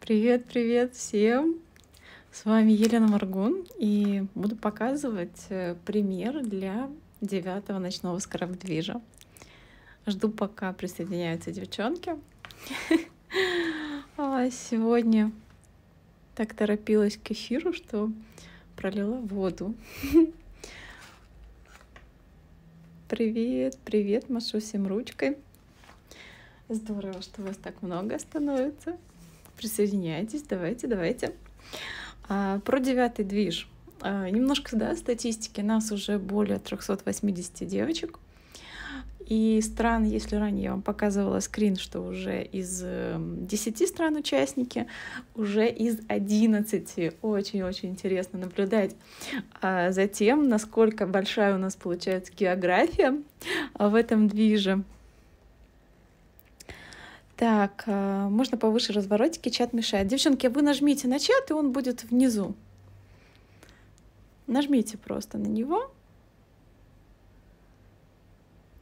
Привет, привет всем! С вами Елена Маргун и буду показывать э, пример для девятого ночного скрабдвижа. Жду, пока присоединяются девчонки. А сегодня так торопилась к эфиру, что пролила воду. Привет, привет, машу всем ручкой. Здорово, что вас так много становится присоединяйтесь, давайте, давайте. А, про девятый движ. А, немножко, да, статистики. Нас уже более 380 девочек. И стран, если ранее я вам показывала скрин, что уже из 10 эм, стран участники, уже из 11. Очень-очень интересно наблюдать а за тем, насколько большая у нас получается география а, в этом движе. Так, а, можно повыше разворотики, чат мешает. Девчонки, вы нажмите на чат, и он будет внизу. Нажмите просто на него.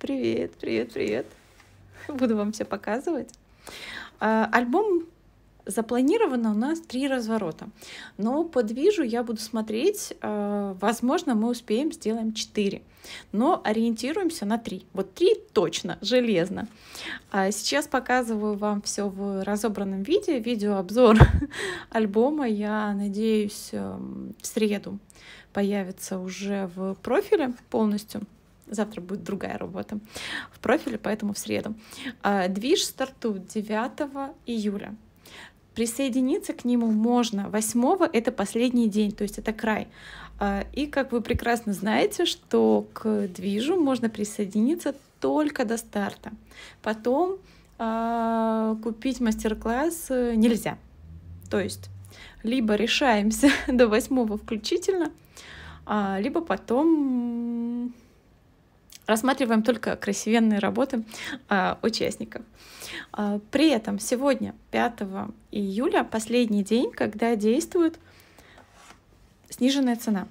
Привет, привет, привет. Буду вам все показывать. А, альбом Запланировано у нас три разворота, но подвижу я буду смотреть, э, возможно, мы успеем, сделаем четыре, но ориентируемся на три. Вот три точно, железно. А сейчас показываю вам все в разобранном виде, видеообзор альбома, я надеюсь, э, в среду появится уже в профиле полностью. Завтра будет другая работа в профиле, поэтому в среду. А, движ стартует 9 июля. Присоединиться к нему можно 8 это последний день, то есть это край. А, и как вы прекрасно знаете, что к движу можно присоединиться только до старта. Потом а, купить мастер-класс э, нельзя. То есть либо решаемся до восьмого включительно, а, либо потом рассматриваем только красивенные работы э, участников. Э, при этом сегодня, 5 июля, последний день, когда действует сниженная цена.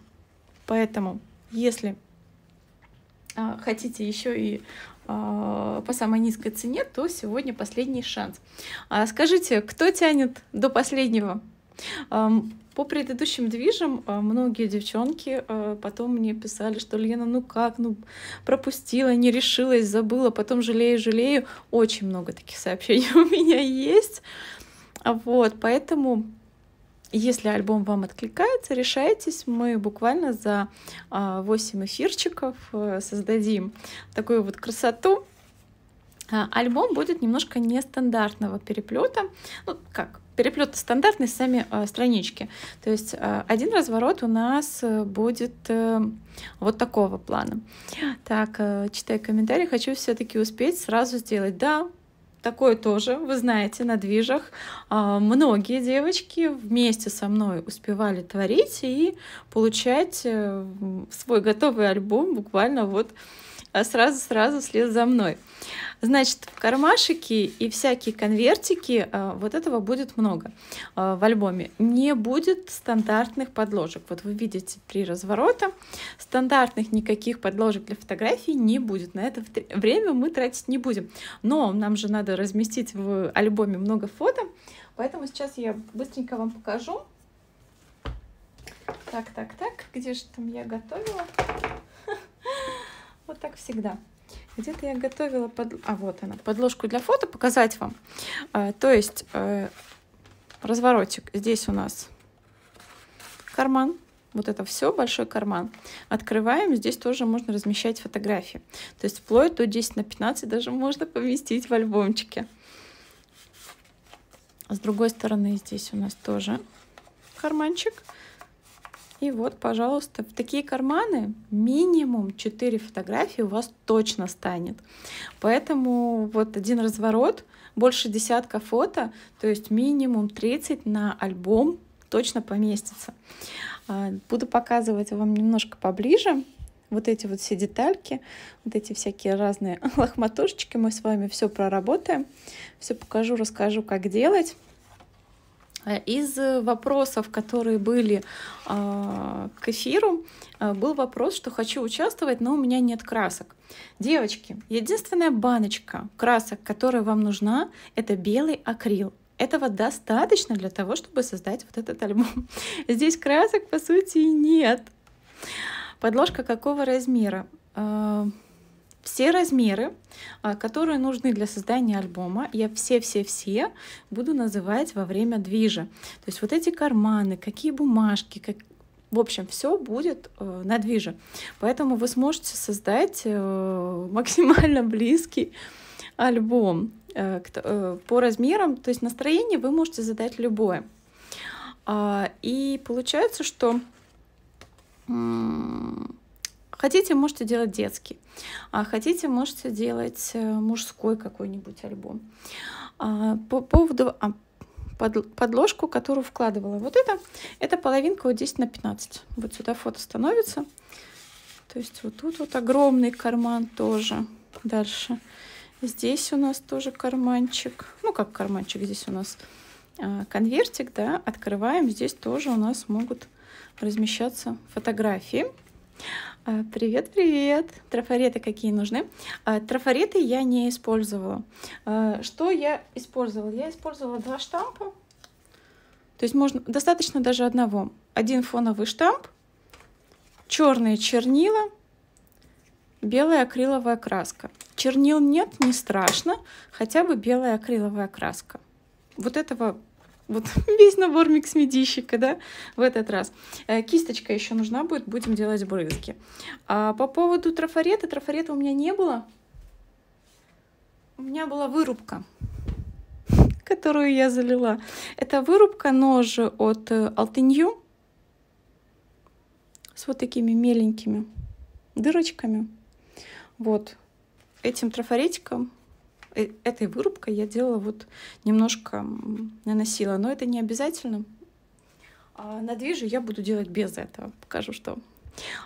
Поэтому, если э, хотите еще и по самой низкой цене, то сегодня последний шанс. скажите, кто тянет до последнего? По предыдущим движам а, многие девчонки а, потом мне писали, что Лена, ну как, ну пропустила, не решилась, забыла, потом жалею, жалею. Очень много таких сообщений у меня есть. Вот, поэтому если альбом вам откликается, решайтесь. Мы буквально за 8 а, эфирчиков э, создадим такую вот красоту. Альбом будет немножко нестандартного переплета. Ну, как, переплет стандартный, сами э, странички. То есть э, один разворот у нас э, будет э, вот такого плана. Так, э, читая комментарии, хочу все-таки успеть сразу сделать. Да, такое тоже, вы знаете, на движах. А, многие девочки вместе со мной успевали творить и получать э, свой готовый альбом буквально вот сразу-сразу вслед за мной. Значит, кармашики и всякие конвертики, а, вот этого будет много а, в альбоме. Не будет стандартных подложек. Вот вы видите три разворота. Стандартных никаких подложек для фотографий не будет. На это время мы тратить не будем. Но нам же надо разместить в альбоме много фото. Поэтому сейчас я быстренько вам покажу. Так, так, так, где же там я готовила? Вот так всегда. Где-то я готовила под... а, вот она, подложку для фото показать вам. А, то есть э, разворотик. Здесь у нас карман. Вот это все, большой карман. Открываем, здесь тоже можно размещать фотографии. То есть вплоть до 10 на 15 даже можно поместить в альбомчике. С другой стороны здесь у нас тоже карманчик. И вот, пожалуйста, в такие карманы минимум 4 фотографии у вас точно станет. Поэтому вот один разворот, больше десятка фото, то есть минимум 30 на альбом точно поместится. А, буду показывать вам немножко поближе вот эти вот все детальки, вот эти всякие разные лохматушечки. Мы с вами все проработаем, все покажу, расскажу, как делать. А из э, вопросов, которые были а, к эфиру, а, был вопрос, что хочу участвовать, но у меня нет красок. Девочки, единственная баночка красок, которая вам нужна, это белый акрил. Этого достаточно для того, чтобы создать вот этот альбом. Здесь красок, по сути, нет. Подложка какого размера? все размеры, а, которые нужны для создания альбома, я все-все-все буду называть во время движа. То есть вот эти карманы, какие бумажки, как... в общем, все будет э, на движе. Поэтому вы сможете создать э, максимально близкий альбом э, по размерам, то есть настроение вы можете задать любое. А, и получается, что Хотите, можете делать детский, а хотите, можете делать э, мужской какой-нибудь альбом. А, по поводу а, под, подложку, которую вкладывала. Вот это, это половинка вот 10 на 15. Вот сюда фото становится. То есть вот тут вот огромный карман тоже. Дальше. Здесь у нас тоже карманчик. Ну, как карманчик, здесь у нас а, конвертик, да, открываем. Здесь тоже у нас могут размещаться фотографии. Привет-привет! А, трафареты какие нужны? А, трафареты я не использовала. А, что я использовала? Я использовала два штампа. То есть можно достаточно даже одного. Один фоновый штамп, черные чернила, белая акриловая краска. Чернил нет, не страшно, хотя бы белая акриловая краска. Вот этого вот весь набор микс да, в этот раз. Э, кисточка еще нужна будет, будем делать брызги. А по поводу трафарета, трафарета у меня не было. У меня была вырубка, которую я залила. Это вырубка ножи от Алтынью э, с вот такими меленькими дырочками. Вот этим трафаретиком Э, этой вырубкой я делала вот немножко наносила, но это не обязательно. А на движу я буду делать без этого, покажу, что.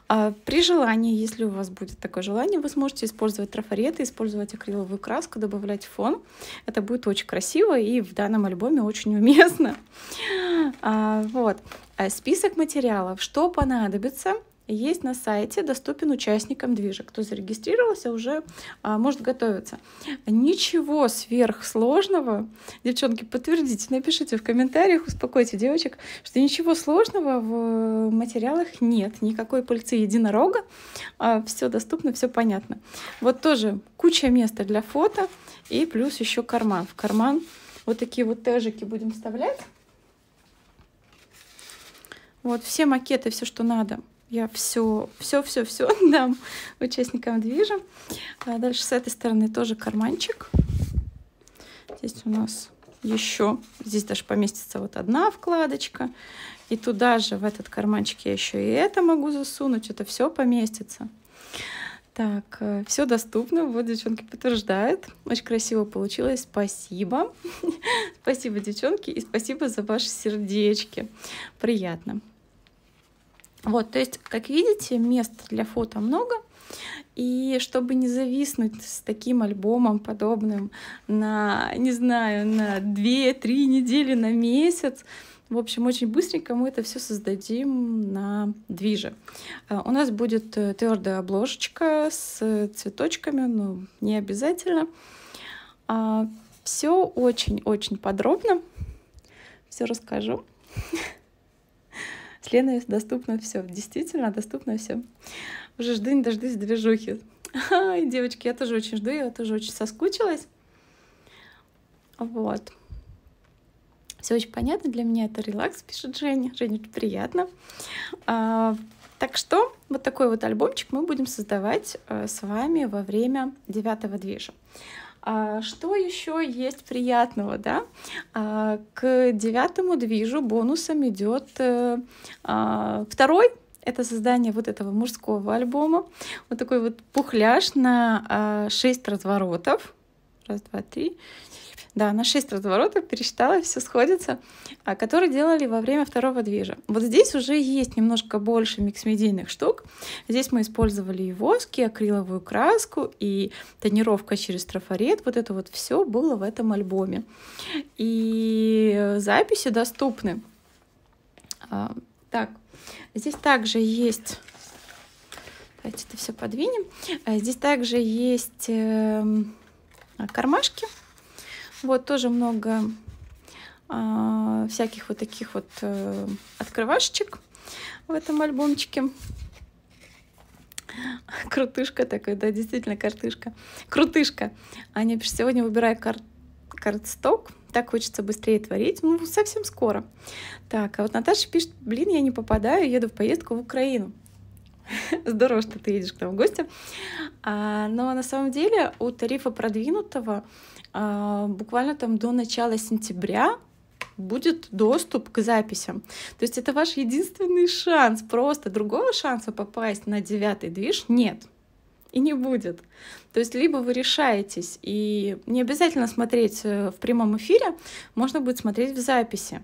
А при желании, если у вас будет такое желание, вы сможете использовать трафареты, использовать акриловую краску, добавлять фон. Это будет очень красиво и в данном альбоме очень уместно. А, вот. А список материалов, что понадобится – есть на сайте, доступен участникам движек, Кто зарегистрировался, уже а, может готовиться. Ничего сверхсложного. Девчонки, подтвердите, напишите в комментариях, успокойте девочек, что ничего сложного в э, материалах нет. Никакой пыльцы единорога. А, все доступно, все понятно. Вот тоже куча места для фото и плюс еще карман. В карман вот такие вот тежики будем вставлять. Вот все макеты, все, что надо. Я все, все, все, все дам участникам движа. А дальше с этой стороны тоже карманчик. Здесь у нас еще, здесь даже поместится вот одна вкладочка. И туда же, в этот карманчик, я еще и это могу засунуть. Это все поместится. Так, э, все доступно, вот девчонки подтверждают. Очень красиво получилось, спасибо. спасибо, девчонки, и спасибо за ваши сердечки. Приятно. Вот, то есть, как видите, мест для фото много. И чтобы не зависнуть с таким альбомом подобным на, не знаю, на 2-3 недели, на месяц, в общем, очень быстренько мы это все создадим на движе. А, у нас будет э, твердая обложечка с цветочками, но ну, не обязательно. А, все очень-очень подробно. Все расскажу. С Леной доступно все. Действительно, доступно все. Уже жду не дождусь движухи. Ай, девочки, я тоже очень жду, я тоже очень соскучилась. Вот. Все очень понятно, для меня это релакс, пишет Женя. Женя, это приятно. А, так что вот такой вот альбомчик мы будем создавать э, с вами во время девятого движа. А Что еще есть приятного, да? А, к девятому движу бонусом идет э, а, второй это создание вот этого мужского альбома. Вот такой вот пухляж на а, шесть разворотов. Раз, два, три, да, на 6 разворотов пересчитала, все сходится, а которые делали во время второго движа. Вот здесь уже есть немножко больше микс миксмедийных штук. Здесь мы использовали и воски, акриловую краску, и тонировка через трафарет. Вот это вот все было в этом альбоме. И записи доступны. А, так, здесь также есть... Давайте это все подвинем. А, здесь также есть эм, а, кармашки вот тоже много э, всяких вот таких вот э, открывашечек в этом альбомчике. Крутышка такая, да, действительно, картышка. Крутышка. Аня пишет, сегодня выбираю кар картсток. Так хочется быстрее творить. Ну, совсем скоро. Так, а вот Наташа пишет, блин, я не попадаю, еду в поездку в Украину. Здорово, что ты едешь к нам в гости. А, но на самом деле у тарифа продвинутого а, буквально там до начала сентября будет доступ к записям. То есть это ваш единственный шанс. Просто другого шанса попасть на девятый движ нет. И не будет. То есть либо вы решаетесь, и не обязательно смотреть э, в прямом эфире, можно будет смотреть в записи.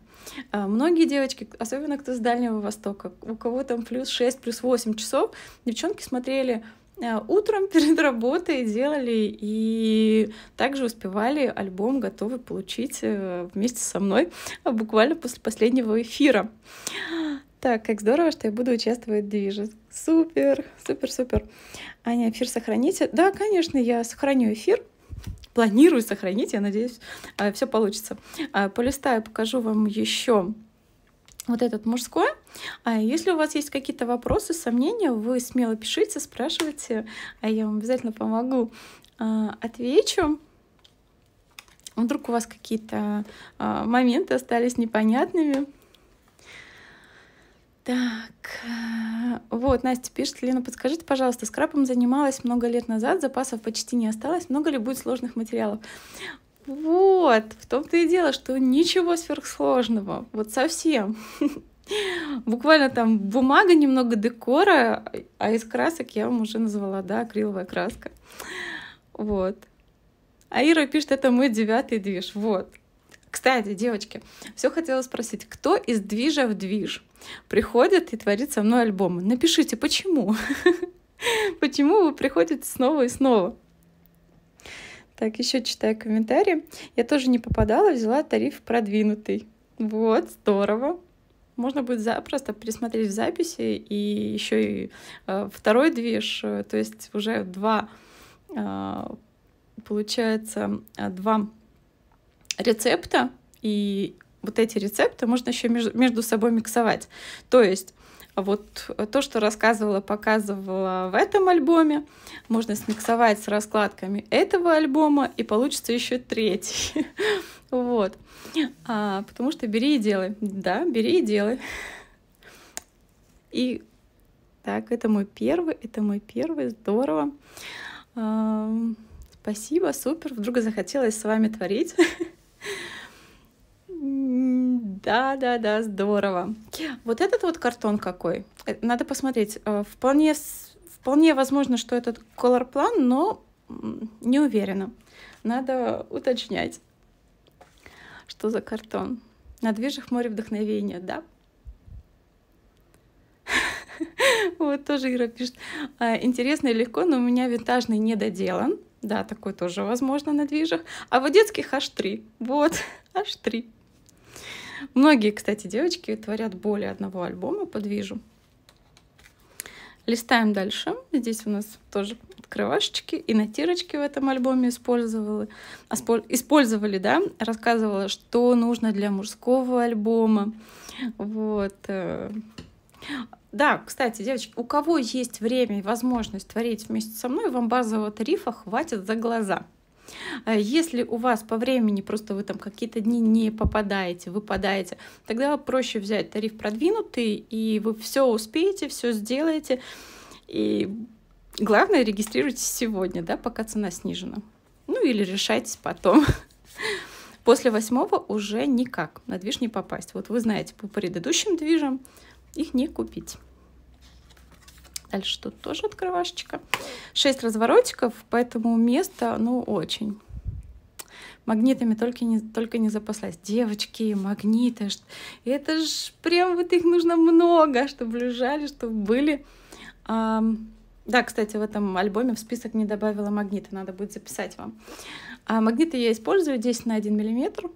А, многие девочки, особенно кто с Дальнего Востока, у кого там плюс 6, плюс 8 часов, девчонки смотрели Э, утром перед работой делали и также успевали альбом готовы получить э, вместе со мной буквально после последнего эфира. Так, как здорово, что я буду участвовать в движе. Супер, супер, супер. Аня, эфир сохраните? Да, конечно, я сохраню эфир. Планирую сохранить, я надеюсь, э, все получится. Полистаю, покажу вам еще вот этот мужской. А если у вас есть какие-то вопросы, сомнения, вы смело пишите, спрашивайте, а я вам обязательно помогу, а, отвечу. Вдруг у вас какие-то а, моменты остались непонятными. Так, э, вот, Настя пишет, Лена, подскажите, пожалуйста, скрабом занималась много лет назад, запасов почти не осталось, много ли будет сложных материалов? Вот, в том-то и дело, что ничего сверхсложного, вот совсем. Буквально там бумага, немного декора, а из красок я вам уже назвала, да, акриловая краска. Вот. А Ира пишет, это мой девятый движ. Вот. Кстати, девочки, все хотела спросить, кто из движа в движ приходит и творит со мной альбомы? Напишите, почему? Почему вы приходите снова и снова? Так, еще читаю комментарии. Я тоже не попадала, взяла тариф продвинутый. Вот, здорово. Можно будет запросто пересмотреть в записи и еще и э, второй движ, то есть уже два, э, получается, два рецепта, и вот эти рецепты можно еще между, между собой миксовать. То есть а вот то, что рассказывала, показывала в этом альбоме, можно смиксовать с раскладками этого альбома, и получится еще третий. Вот. А, потому что бери и делай. Да, бери и делай. И так, это мой первый, это мой первый, здорово. спасибо, супер. Вдруг захотелось с вами творить. Да-да-да, здорово. Вот этот вот картон какой. Э, надо посмотреть. Э, вполне, вполне возможно, что этот колор-план, но не уверена. Надо уточнять, что за картон. На движах море вдохновения, да? Вот тоже Ира пишет. А, интересно и легко, но у меня винтажный не доделан. Да, такой тоже возможно на движах. А вот детский H3, Вот, H3. Многие, кстати, девочки творят более одного альбома подвижу. Листаем дальше. Здесь у нас тоже открывашечки и натирочки в этом альбоме использовали. Использовали, да, рассказывала, что нужно для мужского альбома. Вот. Э. Да, кстати, девочки, у кого есть время и возможность творить вместе со мной, вам базового тарифа хватит за глаза. А если у вас по времени просто вы там какие-то дни не попадаете, выпадаете, тогда проще взять тариф продвинутый, и вы все успеете, все сделаете. И главное, регистрируйтесь сегодня, да, пока цена снижена. Ну или решайтесь потом. После восьмого уже никак на движ не попасть. Вот вы знаете, по предыдущим движам их не купить. Дальше тут тоже открывашечка. шесть разворотиков, поэтому место, ну, очень. Магнитами только не, только не запаслась. Девочки, магниты, это ж прям вот их нужно много, чтобы лежали, чтобы были. А, да, кстати, в этом альбоме в список не добавила магниты, надо будет записать вам. А магниты я использую 10 на 1 миллиметр.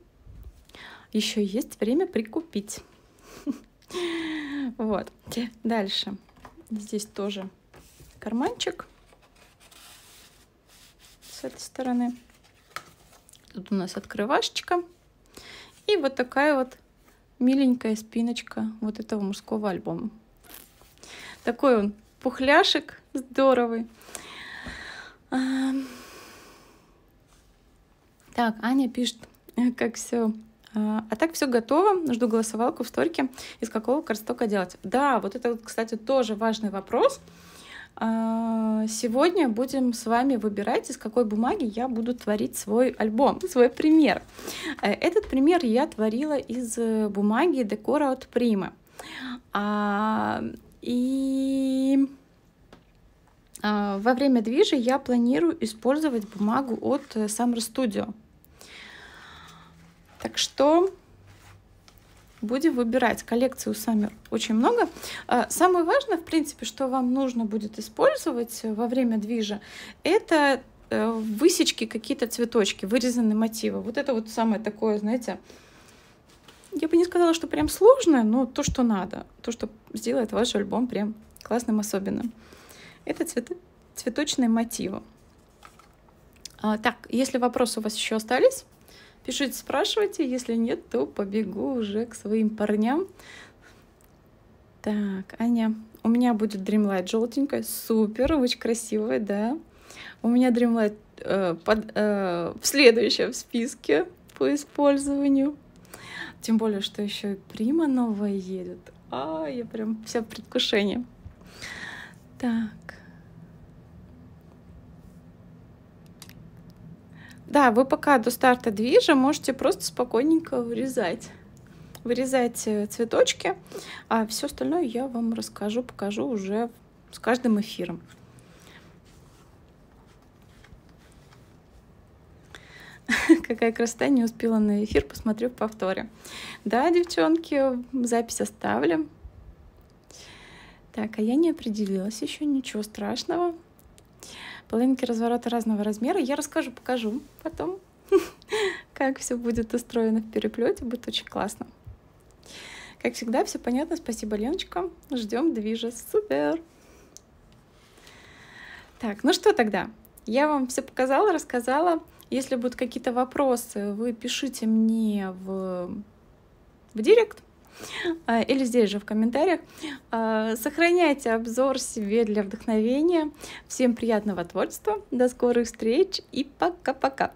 Еще есть время прикупить. Вот. Дальше. Здесь тоже карманчик с этой стороны. Тут у нас открывашечка. И вот такая вот миленькая спиночка вот этого мужского альбома. Такой он пухляшек здоровый. Так, Аня пишет, как все а, а так все готово, жду голосовалку в сторке, из какого картстока делать. Да, вот это, кстати, тоже важный вопрос. А, сегодня будем с вами выбирать, из какой бумаги я буду творить свой альбом, свой пример. А, этот пример я творила из э, бумаги декора от Примы. И во время движа я планирую использовать бумагу от э, Summer Studio. Так что будем выбирать. Коллекций у Саммер очень много. А, самое важное, в принципе, что вам нужно будет использовать э, во время движа, это э, высечки, какие-то цветочки, вырезанные мотивы. Вот это вот самое такое, знаете, я бы не сказала, что прям сложное, но то, что надо, то, что сделает ваш альбом прям классным особенным. Это цветы, цветочные мотивы. А, так, если вопросы у вас еще остались, Пишите, спрашивайте. Если нет, то побегу уже к своим парням. Так, Аня, у меня будет Dreamlight желтенькая. Супер, очень красивая, да. У меня Dreamlight э, под, э, следующем в списке по использованию. Тем более, что еще и прима новая едет. А, я прям вся в предвкушении. Так. Да, вы пока до старта движа можете просто спокойненько вырезать. Вырезать э, цветочки, а все остальное я вам расскажу, покажу уже с каждым эфиром. Какая красота, не успела на эфир, посмотрю в повторе. Да, девчонки, запись оставлю. Так, а я не определилась еще, ничего страшного. Половинки разворота разного размера. Я расскажу, покажу потом, как все будет устроено в переплете. Будет очень классно. Как всегда, все понятно. Спасибо, Леночка. Ждем движа. Супер! Так, ну что тогда? Я вам все показала, рассказала. Если будут какие-то вопросы, вы пишите мне в, в директ. А, или здесь же в комментариях. А, сохраняйте обзор себе для вдохновения. Всем приятного творчества, до скорых встреч и пока-пока!